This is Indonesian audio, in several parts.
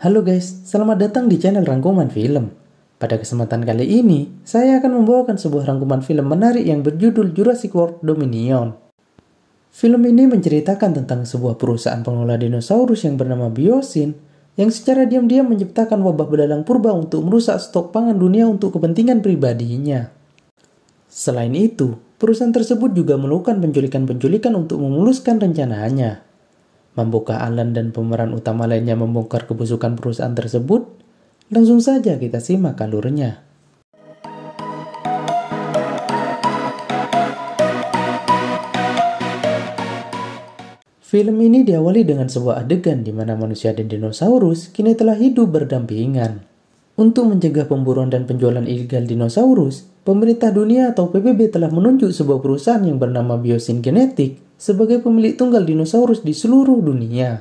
Halo guys, selamat datang di channel Rangkuman Film. Pada kesempatan kali ini, saya akan membawakan sebuah rangkuman film menarik yang berjudul Jurassic World Dominion. Film ini menceritakan tentang sebuah perusahaan pengelola dinosaurus yang bernama Biosyn yang secara diam-diam menciptakan wabah belalang purba untuk merusak stok pangan dunia untuk kepentingan pribadinya. Selain itu, perusahaan tersebut juga melakukan penculikan-penculikan untuk memuluskan rencananya. Membuka Alan dan pemeran utama lainnya membongkar kebusukan perusahaan tersebut? Langsung saja kita simak alurnya. Film ini diawali dengan sebuah adegan di mana manusia dan dinosaurus kini telah hidup berdampingan. Untuk mencegah pemburuan dan penjualan ilegal dinosaurus, pemerintah dunia atau PBB telah menunjuk sebuah perusahaan yang bernama Biosyn Genetik sebagai pemilik tunggal dinosaurus di seluruh dunia.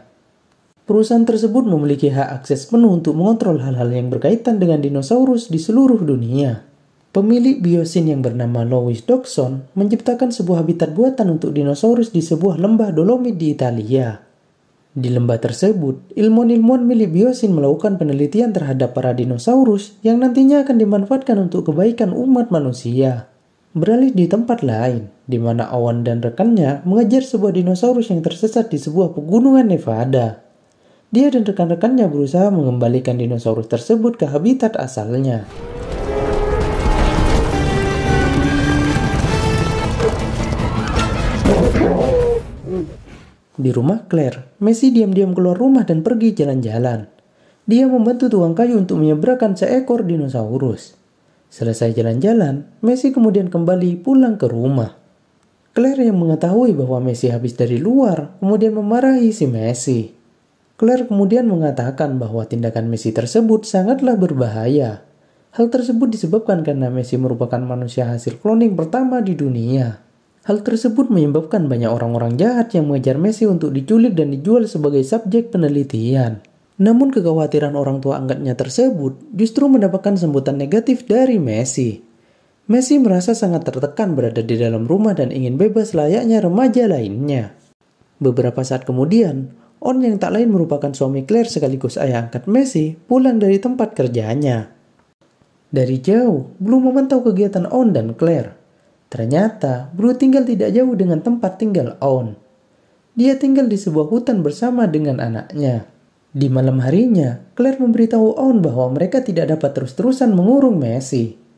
Perusahaan tersebut memiliki hak akses penuh untuk mengontrol hal-hal yang berkaitan dengan dinosaurus di seluruh dunia. Pemilik biosin yang bernama Louis Duxon menciptakan sebuah habitat buatan untuk dinosaurus di sebuah lembah dolomit di Italia. Di lembah tersebut, ilmuwan-ilmuwan milik biosin melakukan penelitian terhadap para dinosaurus yang nantinya akan dimanfaatkan untuk kebaikan umat manusia. Beralih di tempat lain, di mana Owen dan rekannya mengejar sebuah dinosaurus yang tersesat di sebuah pegunungan Nevada. Dia dan rekan-rekannya berusaha mengembalikan dinosaurus tersebut ke habitat asalnya. Di rumah Claire, Messi diam-diam keluar rumah dan pergi jalan-jalan. Dia membantu tuang kayu untuk menyeberangkan seekor dinosaurus. Selesai jalan-jalan, Messi kemudian kembali pulang ke rumah. Claire yang mengetahui bahwa Messi habis dari luar kemudian memarahi si Messi. Claire kemudian mengatakan bahwa tindakan Messi tersebut sangatlah berbahaya. Hal tersebut disebabkan karena Messi merupakan manusia hasil cloning pertama di dunia. Hal tersebut menyebabkan banyak orang-orang jahat yang mengejar Messi untuk diculik dan dijual sebagai subjek penelitian. Namun kekhawatiran orang tua angkatnya tersebut justru mendapatkan sambutan negatif dari Messi. Messi merasa sangat tertekan berada di dalam rumah dan ingin bebas layaknya remaja lainnya. Beberapa saat kemudian, On yang tak lain merupakan suami Claire sekaligus ayah angkat Messi pulang dari tempat kerjanya. Dari jauh, Blue memantau kegiatan On dan Claire. Ternyata, Blue tinggal tidak jauh dengan tempat tinggal On. Dia tinggal di sebuah hutan bersama dengan anaknya. Di malam harinya, Claire memberitahu On bahwa mereka tidak dapat terus-terusan mengurung Messi.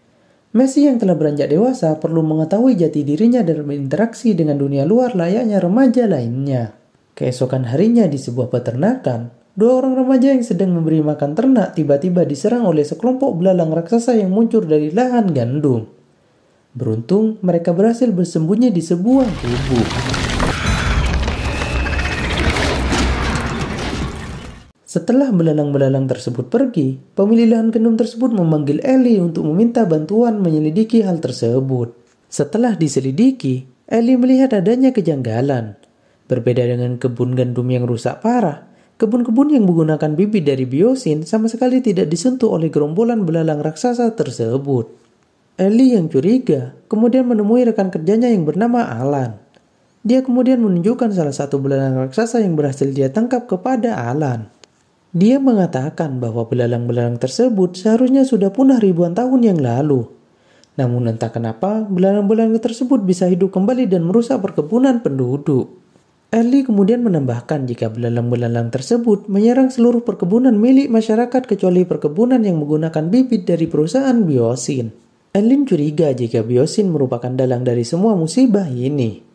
Messi yang telah beranjak dewasa perlu mengetahui jati dirinya dan berinteraksi dengan dunia luar layaknya remaja lainnya. Keesokan harinya di sebuah peternakan, dua orang remaja yang sedang memberi makan ternak tiba-tiba diserang oleh sekelompok belalang raksasa yang muncul dari lahan gandum. Beruntung, mereka berhasil bersembunyi di sebuah tubuh. Setelah belalang-belalang tersebut pergi, pemilik lahan gandum tersebut memanggil Eli untuk meminta bantuan menyelidiki hal tersebut. Setelah diselidiki, Eli melihat adanya kejanggalan. Berbeda dengan kebun gandum yang rusak parah, kebun-kebun yang menggunakan bibit dari biosin sama sekali tidak disentuh oleh gerombolan belalang raksasa tersebut. Eli yang curiga kemudian menemui rekan kerjanya yang bernama Alan. Dia kemudian menunjukkan salah satu belalang raksasa yang berhasil dia tangkap kepada Alan. Dia mengatakan bahwa belalang-belalang tersebut seharusnya sudah punah ribuan tahun yang lalu. Namun entah kenapa, belalang-belalang tersebut bisa hidup kembali dan merusak perkebunan penduduk. Eli kemudian menambahkan jika belalang-belalang tersebut menyerang seluruh perkebunan milik masyarakat kecuali perkebunan yang menggunakan bibit dari perusahaan biosin. Elin curiga jika biosin merupakan dalang dari semua musibah ini.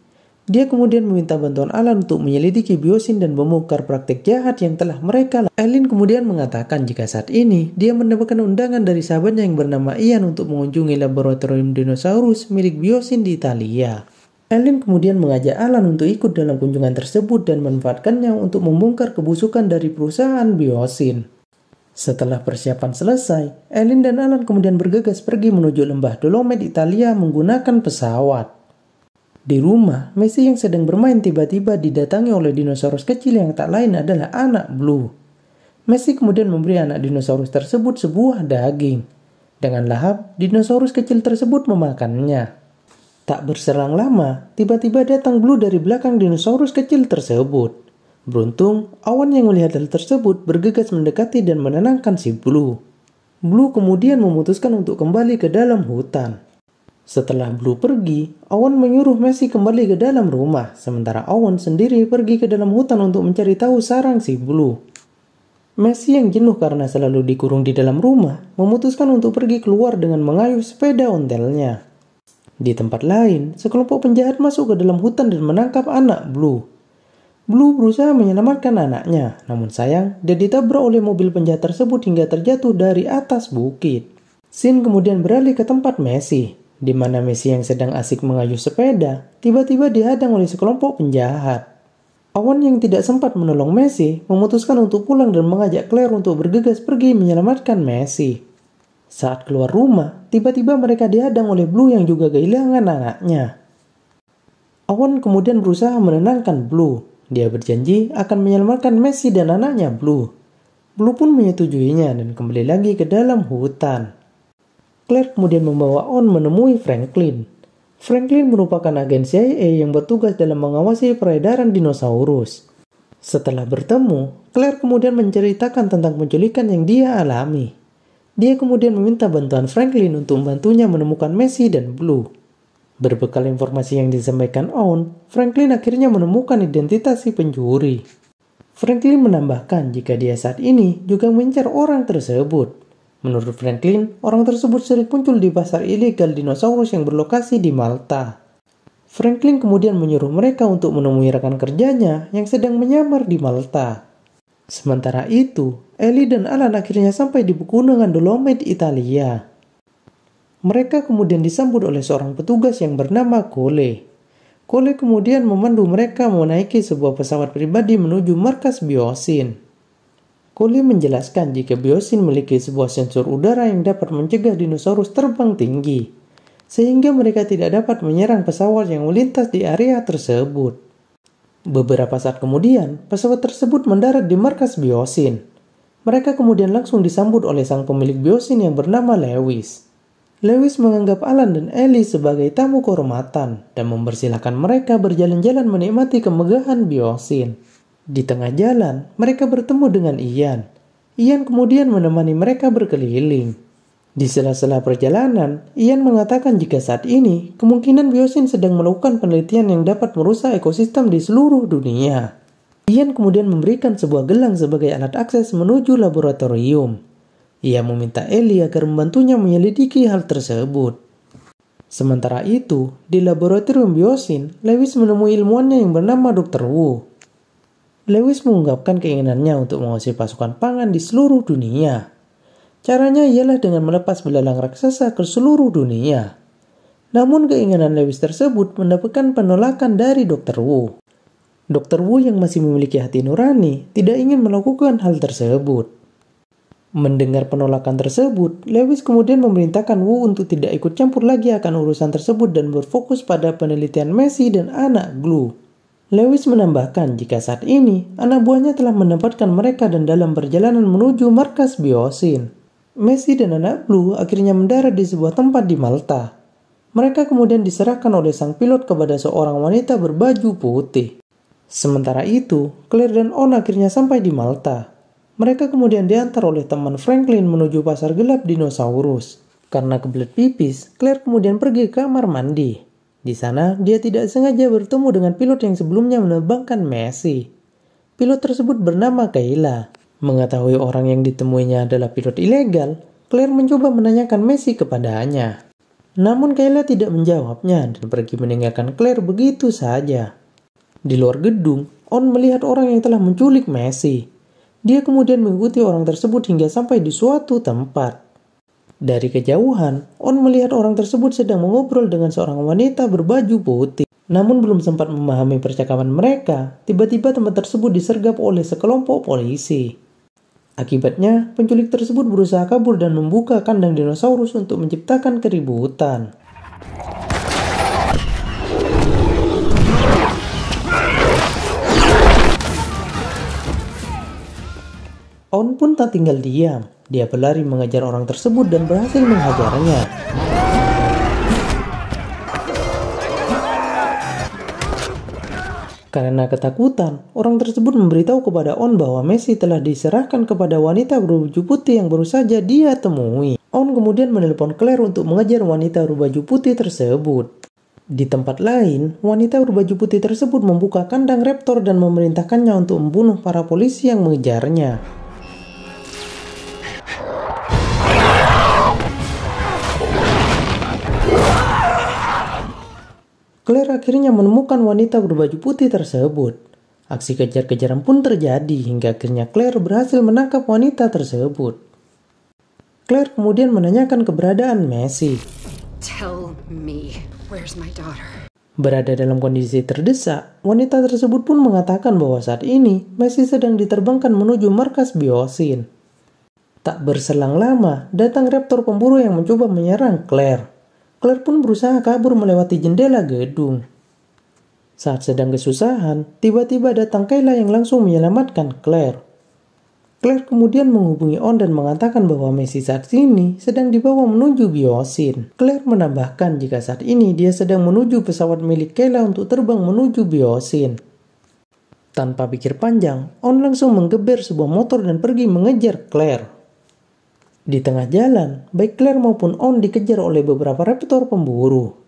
Dia kemudian meminta bantuan Alan untuk menyelidiki biosin dan membongkar praktik jahat yang telah mereka lakukan. Elin kemudian mengatakan jika saat ini dia mendapatkan undangan dari sahabatnya yang bernama Ian untuk mengunjungi laboratorium dinosaurus milik biosin di Italia. Elin kemudian mengajak Alan untuk ikut dalam kunjungan tersebut dan memanfaatkannya untuk membongkar kebusukan dari perusahaan Biosin. Setelah persiapan selesai, Elin dan Alan kemudian bergegas pergi menuju lembah Dolomit Italia menggunakan pesawat. Di rumah, Messi yang sedang bermain tiba-tiba didatangi oleh dinosaurus kecil yang tak lain adalah anak Blue. Messi kemudian memberi anak dinosaurus tersebut sebuah daging. Dengan lahap, dinosaurus kecil tersebut memakannya. Tak berserang lama, tiba-tiba datang Blue dari belakang dinosaurus kecil tersebut. Beruntung, Awan yang melihat hal tersebut bergegas mendekati dan menenangkan si Blue. Blue kemudian memutuskan untuk kembali ke dalam hutan. Setelah Blue pergi, Owen menyuruh Messi kembali ke dalam rumah, sementara Owen sendiri pergi ke dalam hutan untuk mencari tahu sarang si Blue. Messi yang jenuh karena selalu dikurung di dalam rumah, memutuskan untuk pergi keluar dengan mengayuh sepeda ontelnya. Di tempat lain, sekelompok penjahat masuk ke dalam hutan dan menangkap anak Blue. Blue berusaha menyelamatkan anaknya, namun sayang, dia ditabrak oleh mobil penjahat tersebut hingga terjatuh dari atas bukit. Sin kemudian beralih ke tempat Messi, di mana Messi yang sedang asik mengayuh sepeda, tiba-tiba dihadang oleh sekelompok penjahat. Owen yang tidak sempat menolong Messi memutuskan untuk pulang dan mengajak Claire untuk bergegas pergi menyelamatkan Messi. Saat keluar rumah, tiba-tiba mereka dihadang oleh Blue yang juga kehilangan anaknya. Owen kemudian berusaha menenangkan Blue. Dia berjanji akan menyelamatkan Messi dan anaknya Blue. Blue pun menyetujuinya dan kembali lagi ke dalam hutan. Claire kemudian membawa On menemui Franklin. Franklin merupakan agen CIA yang bertugas dalam mengawasi peredaran dinosaurus. Setelah bertemu, Claire kemudian menceritakan tentang penculikan yang dia alami. Dia kemudian meminta bantuan Franklin untuk membantunya menemukan Messi dan Blue. Berbekal informasi yang disampaikan On, Franklin akhirnya menemukan identitas si pencuri. Franklin menambahkan jika dia saat ini juga mengincar orang tersebut. Menurut Franklin, orang tersebut sering muncul di pasar ilegal dinosaurus yang berlokasi di Malta. Franklin kemudian menyuruh mereka untuk menemui rekan kerjanya yang sedang menyamar di Malta. Sementara itu, Ellie dan Alan akhirnya sampai di pegunungan Dolomite, Italia. Mereka kemudian disambut oleh seorang petugas yang bernama Cole. Cole kemudian memandu mereka menaiki sebuah pesawat pribadi menuju markas Biosin. Kuli menjelaskan jika biosin memiliki sebuah sensor udara yang dapat mencegah dinosaurus terbang tinggi, sehingga mereka tidak dapat menyerang pesawat yang melintas di area tersebut. Beberapa saat kemudian, pesawat tersebut mendarat di markas biosin. Mereka kemudian langsung disambut oleh sang pemilik biosin yang bernama Lewis. Lewis menganggap Alan dan Ellie sebagai tamu kehormatan dan mempersilahkan mereka berjalan-jalan menikmati kemegahan biosin. Di tengah jalan, mereka bertemu dengan Ian. Ian kemudian menemani mereka berkeliling. Di sela-sela perjalanan, Ian mengatakan jika saat ini kemungkinan biosin sedang melakukan penelitian yang dapat merusak ekosistem di seluruh dunia. Ian kemudian memberikan sebuah gelang sebagai alat akses menuju laboratorium. Ia meminta Ellie agar membantunya menyelidiki hal tersebut. Sementara itu, di laboratorium biosin, Lewis menemui ilmuannya yang bernama Dr. Wu. Lewis mengungkapkan keinginannya untuk menguasai pasukan pangan di seluruh dunia. Caranya ialah dengan melepas belalang raksasa ke seluruh dunia. Namun keinginan Lewis tersebut mendapatkan penolakan dari Dr. Wu. Dr. Wu yang masih memiliki hati nurani tidak ingin melakukan hal tersebut. Mendengar penolakan tersebut, Lewis kemudian memerintahkan Wu untuk tidak ikut campur lagi akan urusan tersebut dan berfokus pada penelitian Messi dan anak Glue. Lewis menambahkan jika saat ini anak buahnya telah mendapatkan mereka dan dalam perjalanan menuju markas biosin. Messi dan anak Blue akhirnya mendarat di sebuah tempat di Malta. Mereka kemudian diserahkan oleh sang pilot kepada seorang wanita berbaju putih. Sementara itu, Claire dan On akhirnya sampai di Malta. Mereka kemudian diantar oleh teman Franklin menuju pasar gelap dinosaurus. Karena kebelet pipis, Claire kemudian pergi ke kamar mandi. Di sana, dia tidak sengaja bertemu dengan pilot yang sebelumnya menerbangkan Messi. Pilot tersebut bernama Kayla. Mengetahui orang yang ditemuinya adalah pilot ilegal, Claire mencoba menanyakan Messi kepadanya. Namun Kayla tidak menjawabnya dan pergi meninggalkan Claire begitu saja. Di luar gedung, On melihat orang yang telah menculik Messi. Dia kemudian mengikuti orang tersebut hingga sampai di suatu tempat. Dari kejauhan, On melihat orang tersebut sedang mengobrol dengan seorang wanita berbaju putih. Namun belum sempat memahami percakapan mereka, tiba-tiba tempat tersebut disergap oleh sekelompok polisi. Akibatnya, penculik tersebut berusaha kabur dan membuka kandang dinosaurus untuk menciptakan keributan. On pun tak tinggal diam. Dia berlari mengejar orang tersebut dan berhasil menghajarnya. Karena ketakutan, orang tersebut memberitahu kepada On bahwa Messi telah diserahkan kepada wanita berbaju putih yang baru saja dia temui. On kemudian menelpon Claire untuk mengejar wanita berbaju putih tersebut. Di tempat lain, wanita berbaju putih tersebut membuka kandang raptor dan memerintahkannya untuk membunuh para polisi yang mengejarnya. Claire akhirnya menemukan wanita berbaju putih tersebut. Aksi kejar-kejaran pun terjadi hingga akhirnya Claire berhasil menangkap wanita tersebut. Claire kemudian menanyakan keberadaan Messi. Tell me, where's my daughter? Berada dalam kondisi terdesak, wanita tersebut pun mengatakan bahwa saat ini Messi sedang diterbangkan menuju markas biosin. Tak berselang lama, datang raptor pemburu yang mencoba menyerang Claire. Claire pun berusaha kabur melewati jendela gedung. Saat sedang kesusahan, tiba-tiba datang Kayla yang langsung menyelamatkan Claire. Claire kemudian menghubungi On dan mengatakan bahwa Messi saat ini sedang dibawa menuju Biosin. Claire menambahkan jika saat ini dia sedang menuju pesawat milik Kayla untuk terbang menuju Biosin. Tanpa pikir panjang, On langsung menggeber sebuah motor dan pergi mengejar Claire. Di tengah jalan, baik Claire maupun On dikejar oleh beberapa raptor pemburu.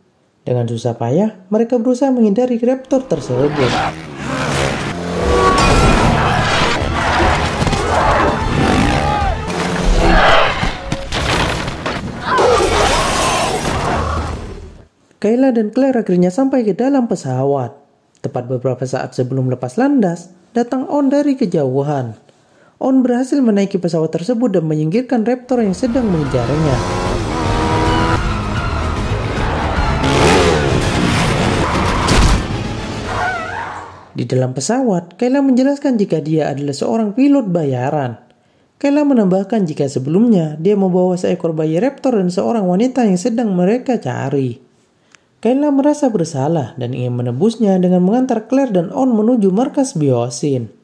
Dengan susah payah, mereka berusaha menghindari raptor tersebut. Kayla dan Claire akhirnya sampai ke dalam pesawat. Tepat beberapa saat sebelum lepas landas, datang On dari kejauhan. On berhasil menaiki pesawat tersebut dan menyingkirkan Raptor yang sedang mengejarnya. Di dalam pesawat, Kayla menjelaskan jika dia adalah seorang pilot bayaran. Kayla menambahkan jika sebelumnya dia membawa seekor bayi raptor dan seorang wanita yang sedang mereka cari. Kayla merasa bersalah dan ingin menebusnya dengan mengantar Claire dan On menuju markas biosin.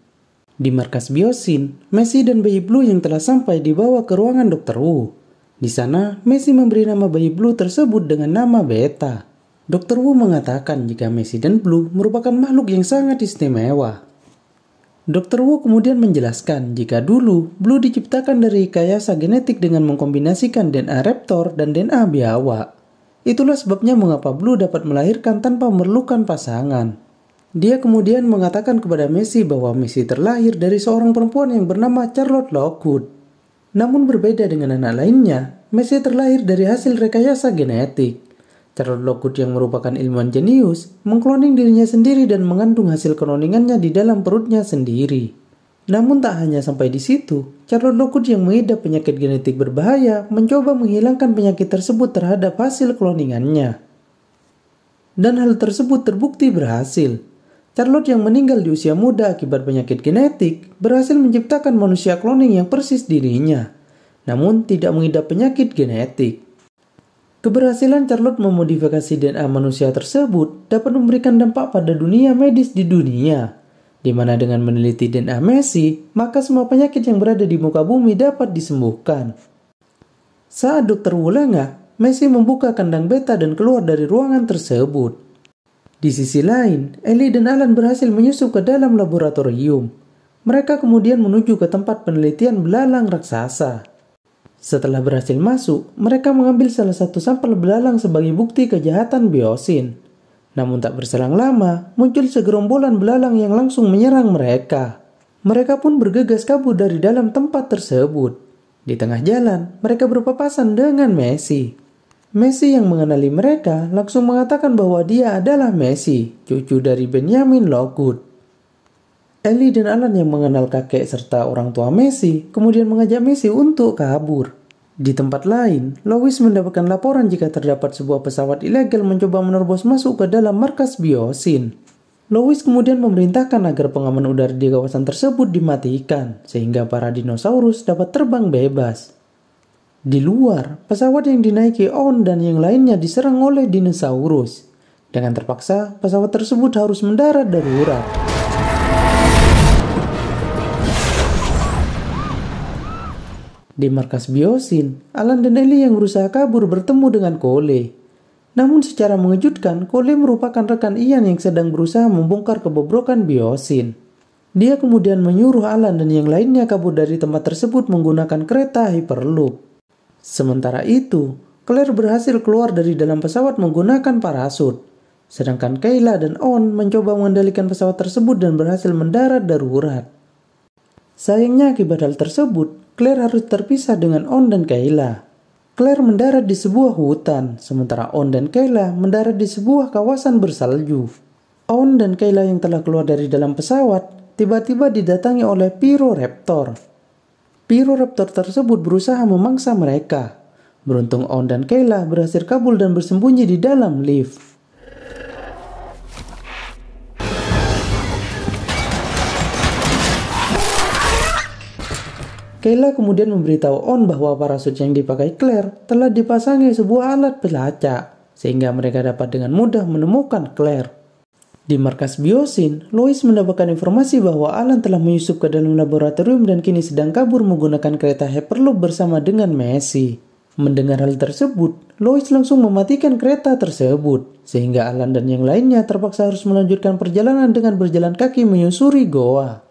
Di markas Biosin, Messi dan bayi Blue yang telah sampai dibawa ke ruangan Dokter Wu. Di sana, Messi memberi nama bayi Blue tersebut dengan nama Beta. Dokter Wu mengatakan jika Messi dan Blue merupakan makhluk yang sangat istimewa. Dokter Wu kemudian menjelaskan jika dulu Blue diciptakan dari kayasa genetik dengan mengkombinasikan DNA raptor dan DNA biawak. Itulah sebabnya mengapa Blue dapat melahirkan tanpa memerlukan pasangan. Dia kemudian mengatakan kepada Messi bahwa Messi terlahir dari seorang perempuan yang bernama Charlotte Lockwood. Namun berbeda dengan anak lainnya, Messi terlahir dari hasil rekayasa genetik. Charlotte Lockwood yang merupakan ilmuwan jenius mengkloning dirinya sendiri dan mengandung hasil kloningannya di dalam perutnya sendiri. Namun tak hanya sampai di situ, Charlotte Lockwood yang mengidap penyakit genetik berbahaya mencoba menghilangkan penyakit tersebut terhadap hasil kloningannya. Dan hal tersebut terbukti berhasil, Charlotte yang meninggal di usia muda akibat penyakit genetik berhasil menciptakan manusia kloning yang persis dirinya, namun tidak mengidap penyakit genetik. Keberhasilan Charlotte memodifikasi DNA manusia tersebut dapat memberikan dampak pada dunia medis di dunia, di mana dengan meneliti DNA Messi, maka semua penyakit yang berada di muka bumi dapat disembuhkan. Saat dokter Wulanga, Messi membuka kandang beta dan keluar dari ruangan tersebut. Di sisi lain, Ellie dan Alan berhasil menyusup ke dalam laboratorium. Mereka kemudian menuju ke tempat penelitian belalang raksasa. Setelah berhasil masuk, mereka mengambil salah satu sampel belalang sebagai bukti kejahatan biosin. Namun tak berselang lama, muncul segerombolan belalang yang langsung menyerang mereka. Mereka pun bergegas kabur dari dalam tempat tersebut. Di tengah jalan, mereka berpapasan dengan Messi. Messi yang mengenali mereka langsung mengatakan bahwa dia adalah Messi, cucu dari Benjamin Lockwood. Eli dan Alan yang mengenal kakek serta orang tua Messi kemudian mengajak Messi untuk kabur. Di tempat lain, Lois mendapatkan laporan jika terdapat sebuah pesawat ilegal mencoba menerobos masuk ke dalam markas biosin. Lois kemudian memerintahkan agar pengaman udara di kawasan tersebut dimatikan, sehingga para dinosaurus dapat terbang bebas. Di luar, pesawat yang dinaiki On dan yang lainnya diserang oleh dinosaurus. Dengan terpaksa, pesawat tersebut harus mendarat darurat. Di markas Biosin, Alan dan Ellie yang berusaha kabur bertemu dengan Cole. Namun secara mengejutkan, Cole merupakan rekan Ian yang sedang berusaha membongkar kebobrokan Biosin. Dia kemudian menyuruh Alan dan yang lainnya kabur dari tempat tersebut menggunakan kereta Hyperloop. Sementara itu, Claire berhasil keluar dari dalam pesawat menggunakan parasut. Sedangkan Kayla dan On mencoba mengendalikan pesawat tersebut dan berhasil mendarat darurat. Sayangnya akibat hal tersebut, Claire harus terpisah dengan On dan Kayla. Claire mendarat di sebuah hutan, sementara On dan Kayla mendarat di sebuah kawasan bersalju. On dan Kayla yang telah keluar dari dalam pesawat tiba-tiba didatangi oleh Pyro Raptor. Piroraptor tersebut berusaha memangsa mereka. Beruntung On dan Kayla berhasil kabur dan bersembunyi di dalam lift. Kayla kemudian memberitahu On bahwa parasut yang dipakai Claire telah dipasangi sebuah alat pelacak, sehingga mereka dapat dengan mudah menemukan Claire. Di markas Biosin, Lois mendapatkan informasi bahwa Alan telah menyusup ke dalam laboratorium dan kini sedang kabur menggunakan kereta Hyperloop bersama dengan Messi. Mendengar hal tersebut, Lois langsung mematikan kereta tersebut, sehingga Alan dan yang lainnya terpaksa harus melanjutkan perjalanan dengan berjalan kaki menyusuri goa.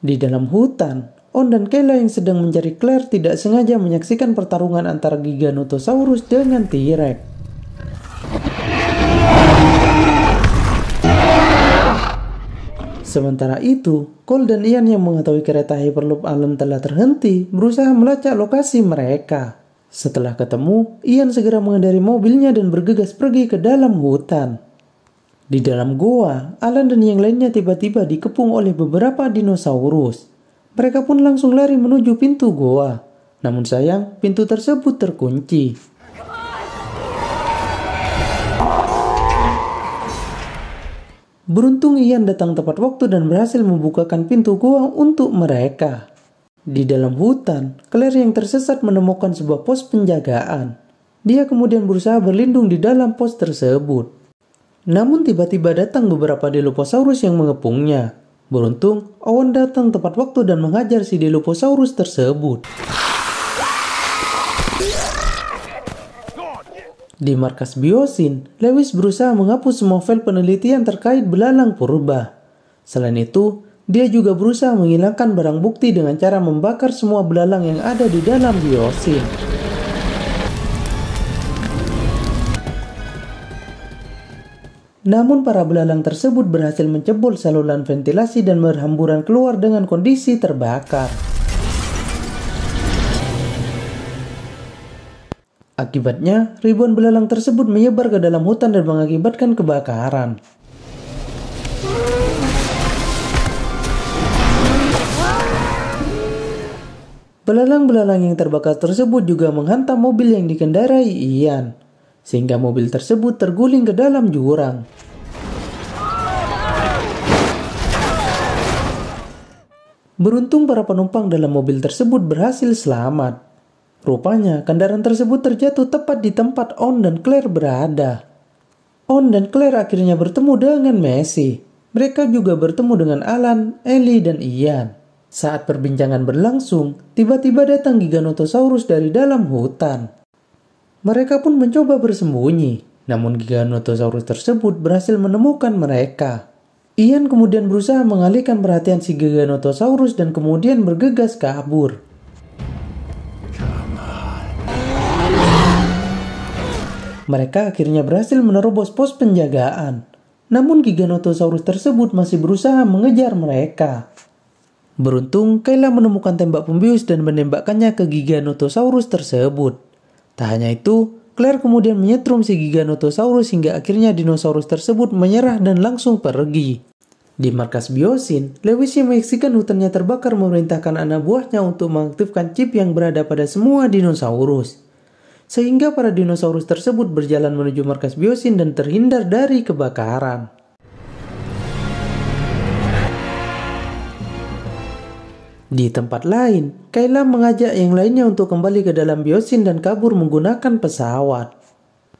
Di dalam hutan, On dan Kayla yang sedang mencari Claire tidak sengaja menyaksikan pertarungan antara Giganotosaurus dengan T-Rex. Sementara itu, Cole dan Ian yang mengetahui kereta Hyperloop Alan telah terhenti berusaha melacak lokasi mereka. Setelah ketemu, Ian segera mengendari mobilnya dan bergegas pergi ke dalam hutan. Di dalam goa, Alan dan yang lainnya tiba-tiba dikepung oleh beberapa dinosaurus. Mereka pun langsung lari menuju pintu goa. Namun sayang, pintu tersebut terkunci. Beruntung Ian datang tepat waktu dan berhasil membukakan pintu gua untuk mereka. Di dalam hutan, Claire yang tersesat menemukan sebuah pos penjagaan. Dia kemudian berusaha berlindung di dalam pos tersebut. Namun tiba-tiba datang beberapa Diloposaurus yang mengepungnya. Beruntung, Owen datang tepat waktu dan menghajar si Diloposaurus tersebut. Di markas Biosin, Lewis berusaha menghapus semua file penelitian terkait belalang purba. Selain itu, dia juga berusaha menghilangkan barang bukti dengan cara membakar semua belalang yang ada di dalam Biosin. Namun para belalang tersebut berhasil mencebol saluran ventilasi dan berhamburan keluar dengan kondisi terbakar. Akibatnya, ribuan belalang tersebut menyebar ke dalam hutan dan mengakibatkan kebakaran. Belalang-belalang yang terbakar tersebut juga menghantam mobil yang dikendarai Ian, sehingga mobil tersebut terguling ke dalam jurang. Beruntung para penumpang dalam mobil tersebut berhasil selamat. Rupanya kendaraan tersebut terjatuh tepat di tempat On dan Claire berada. On dan Claire akhirnya bertemu dengan Messi. Mereka juga bertemu dengan Alan, Ellie, dan Ian. Saat perbincangan berlangsung, tiba-tiba datang Giganotosaurus dari dalam hutan. Mereka pun mencoba bersembunyi, namun Giganotosaurus tersebut berhasil menemukan mereka. Ian kemudian berusaha mengalihkan perhatian si Giganotosaurus dan kemudian bergegas kabur. Mereka akhirnya berhasil menerobos pos penjagaan. Namun Giganotosaurus tersebut masih berusaha mengejar mereka. Beruntung, Kayla menemukan tembak pembius dan menembakkannya ke Giganotosaurus tersebut. Tak hanya itu, Claire kemudian menyetrum si Giganotosaurus hingga akhirnya dinosaurus tersebut menyerah dan langsung pergi. Di markas biosin, Lewis yang menyaksikan hutannya terbakar memerintahkan anak buahnya untuk mengaktifkan chip yang berada pada semua dinosaurus sehingga para dinosaurus tersebut berjalan menuju markas biosin dan terhindar dari kebakaran. Di tempat lain, Kayla mengajak yang lainnya untuk kembali ke dalam biosin dan kabur menggunakan pesawat.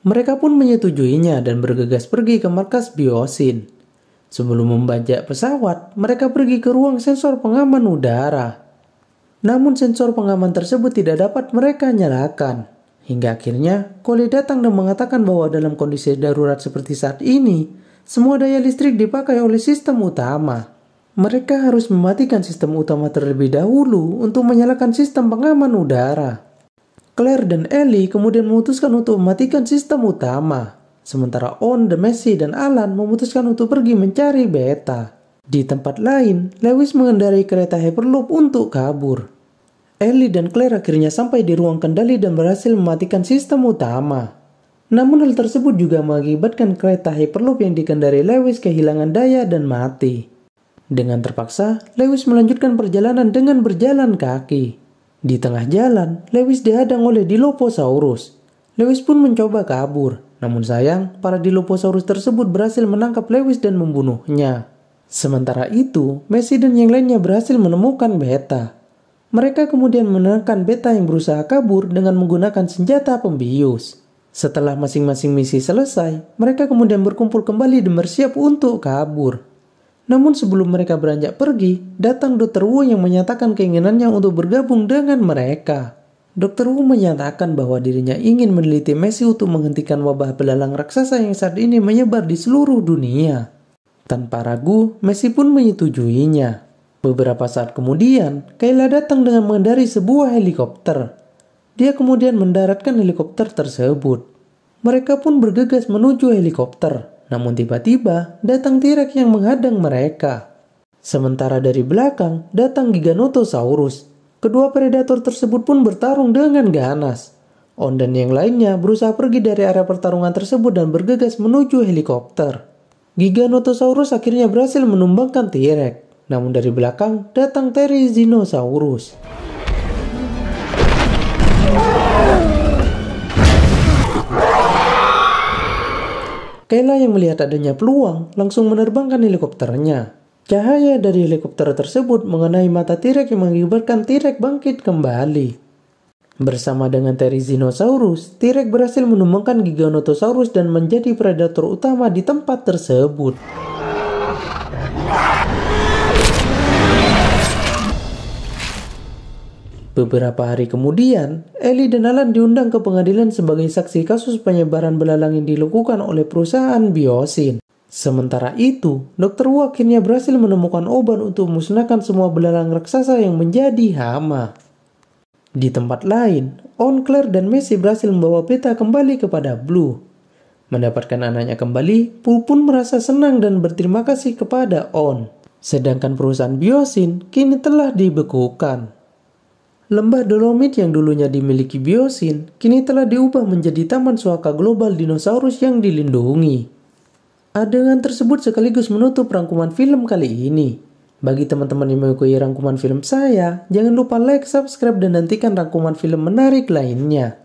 Mereka pun menyetujuinya dan bergegas pergi ke markas biosin. Sebelum membajak pesawat, mereka pergi ke ruang sensor pengaman udara. Namun sensor pengaman tersebut tidak dapat mereka nyalakan. Hingga akhirnya, Cole datang dan mengatakan bahwa dalam kondisi darurat seperti saat ini, semua daya listrik dipakai oleh sistem utama. Mereka harus mematikan sistem utama terlebih dahulu untuk menyalakan sistem pengaman udara. Claire dan Ellie kemudian memutuskan untuk mematikan sistem utama. Sementara On, The Messi, dan Alan memutuskan untuk pergi mencari Beta. Di tempat lain, Lewis mengendarai kereta Hyperloop untuk kabur. Ellie dan Claire akhirnya sampai di ruang kendali dan berhasil mematikan sistem utama. Namun hal tersebut juga mengakibatkan kereta Hyperloop yang dikendari Lewis kehilangan daya dan mati. Dengan terpaksa, Lewis melanjutkan perjalanan dengan berjalan kaki. Di tengah jalan, Lewis dihadang oleh Dilophosaurus. Lewis pun mencoba kabur, namun sayang, para Dilophosaurus tersebut berhasil menangkap Lewis dan membunuhnya. Sementara itu, Messi dan yang lainnya berhasil menemukan Beta. Mereka kemudian menekan beta yang berusaha kabur dengan menggunakan senjata pembius. Setelah masing-masing misi selesai, mereka kemudian berkumpul kembali dan bersiap untuk kabur. Namun sebelum mereka beranjak pergi, datang Dr. Wu yang menyatakan keinginannya untuk bergabung dengan mereka. Dr. Wu menyatakan bahwa dirinya ingin meneliti Messi untuk menghentikan wabah belalang raksasa yang saat ini menyebar di seluruh dunia. Tanpa ragu, Messi pun menyetujuinya. Beberapa saat kemudian, Kayla datang dengan mengendari sebuah helikopter. Dia kemudian mendaratkan helikopter tersebut. Mereka pun bergegas menuju helikopter. Namun tiba-tiba datang t yang menghadang mereka. Sementara dari belakang datang Giganotosaurus. Kedua predator tersebut pun bertarung dengan ganas. On dan yang lainnya berusaha pergi dari area pertarungan tersebut dan bergegas menuju helikopter. Giganotosaurus akhirnya berhasil menumbangkan T-Rex. Namun dari belakang datang Terry Dinosaurus. Kayla yang melihat adanya peluang langsung menerbangkan helikopternya. Cahaya dari helikopter tersebut mengenai mata T-Rex yang mengibarkan T-Rex bangkit kembali. Bersama dengan Therizinosaurus, T-Rex berhasil menumbangkan Giganotosaurus dan menjadi predator utama di tempat tersebut. Beberapa hari kemudian, Eli dan Alan diundang ke pengadilan sebagai saksi kasus penyebaran belalang yang dilakukan oleh perusahaan Biosin. Sementara itu, Dokter Wu akhirnya berhasil menemukan obat untuk memusnahkan semua belalang raksasa yang menjadi hama. Di tempat lain, On Claire dan Messi berhasil membawa peta kembali kepada Blue. Mendapatkan anaknya kembali, Pul pun merasa senang dan berterima kasih kepada On. Sedangkan perusahaan Biosin kini telah dibekukan. Lembah dolomit yang dulunya dimiliki biosin, kini telah diubah menjadi taman suaka global dinosaurus yang dilindungi. Adegan tersebut sekaligus menutup rangkuman film kali ini. Bagi teman-teman yang mengikuti rangkuman film saya, jangan lupa like, subscribe, dan nantikan rangkuman film menarik lainnya.